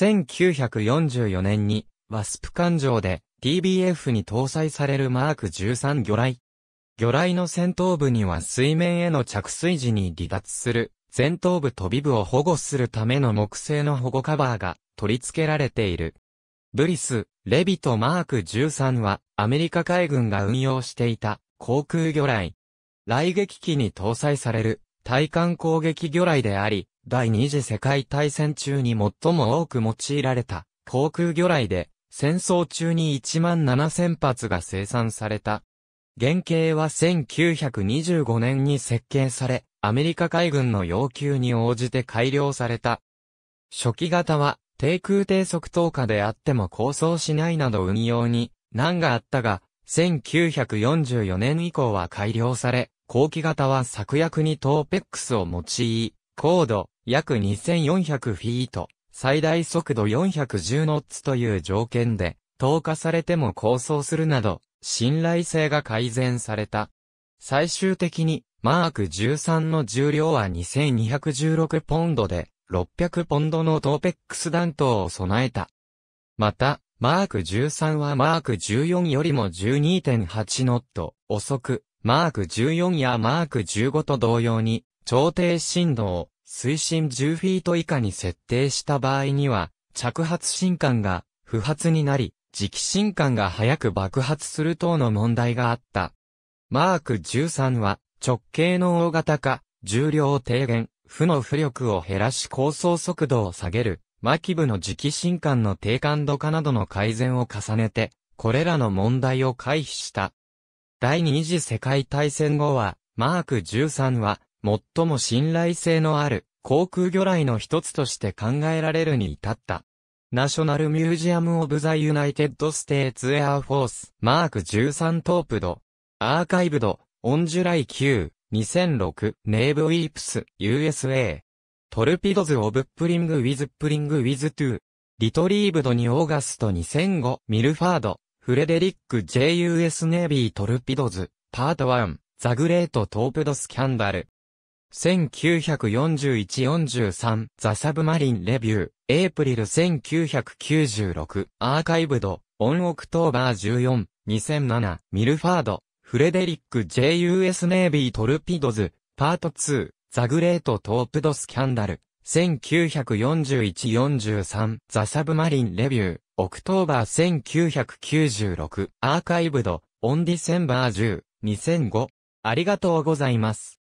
1944年に、ワスプ艦上で TBF に搭載されるマーク13魚雷。魚雷の先頭部には水面への着水時に離脱する、前頭部と尾部を保護するための木製の保護カバーが取り付けられている。ブリス、レビとマーク13はアメリカ海軍が運用していた航空魚雷。雷撃機に搭載される対艦攻撃魚雷であり、第二次世界大戦中に最も多く用いられた航空魚雷で、戦争中に1万7000発が生産された。原型は1925年に設計され、アメリカ海軍の要求に応じて改良された。初期型は、低空低速投下であっても構想しないなど運用に難があったが、1944年以降は改良され、後期型は策薬にトーペックスを用い、高度約2400フィート、最大速度410ノッツという条件で、投下されても構想するなど、信頼性が改善された。最終的に、マーク13の重量は2216ポンドで、600ポンドのトーペックス弾頭を備えた。また、マーク13はマーク14よりも12.8ノット遅く、マーク14やマーク15と同様に、調停振動を水深10フィート以下に設定した場合には、着発進感が不発になり、磁気進感が早く爆発する等の問題があった。マーク13は直径の大型化、重量低減、負の浮力を減らし高層速度を下げる、巻部の磁気進感の低感度化などの改善を重ねて、これらの問題を回避した。第二次世界大戦後は、マーク13は、最も信頼性のある航空魚雷の一つとして考えられるに至った。ナショナルミュージアム・オブ・ザ・ユナイテッド・ステーツ・エア・フォース、マーク13トープド、アーカイブド、オンジュライ9、2006、ネーブ・ウィープス、USA、トルピドズ・オブ・プリング・ウィズ・プリング・ウィズ・トゥー、リトリーブドニオーガスト2005、ミルファード、フレデリック JUS ネイビートルピドズ、パート1、ザグレートトープドスキャンダル。1941-43、ザサブマリンレビュー、エイプリル1996、アーカイブド、オンオクトーバー14、2007、ミルファード、フレデリック JUS ネイビートルピドズ、パート2、ザグレートトープドスキャンダル。1941-43ザサブマリンレビュー、オクトーバー1996、アーカイブド、オンディセンバー10、2005。ありがとうございます。